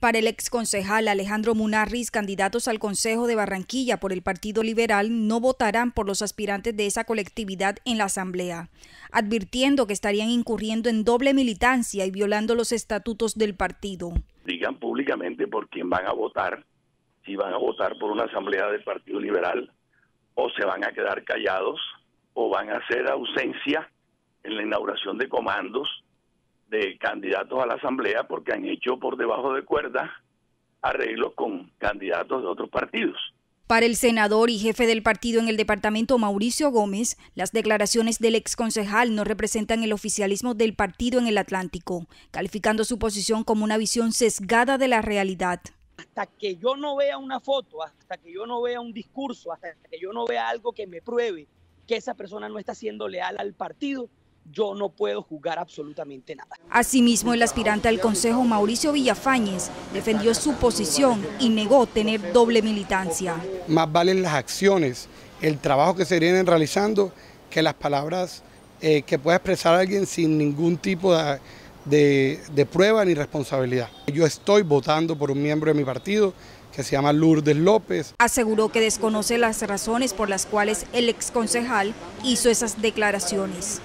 Para el exconcejal Alejandro Munarriz, candidatos al Consejo de Barranquilla por el Partido Liberal no votarán por los aspirantes de esa colectividad en la Asamblea, advirtiendo que estarían incurriendo en doble militancia y violando los estatutos del partido. Digan públicamente por quién van a votar, si van a votar por una Asamblea del Partido Liberal o se van a quedar callados o van a hacer ausencia en la inauguración de comandos de candidatos a la Asamblea porque han hecho por debajo de cuerda arreglos con candidatos de otros partidos. Para el senador y jefe del partido en el departamento Mauricio Gómez, las declaraciones del exconcejal no representan el oficialismo del partido en el Atlántico, calificando su posición como una visión sesgada de la realidad. Hasta que yo no vea una foto, hasta que yo no vea un discurso, hasta que yo no vea algo que me pruebe que esa persona no está siendo leal al partido, yo no puedo jugar absolutamente nada. Asimismo, el aspirante al Consejo Mauricio Villafañez defendió su posición y negó tener doble militancia. Más valen las acciones, el trabajo que se vienen realizando, que las palabras eh, que pueda expresar alguien sin ningún tipo de, de prueba ni responsabilidad. Yo estoy votando por un miembro de mi partido, que se llama Lourdes López. Aseguró que desconoce las razones por las cuales el exconcejal hizo esas declaraciones.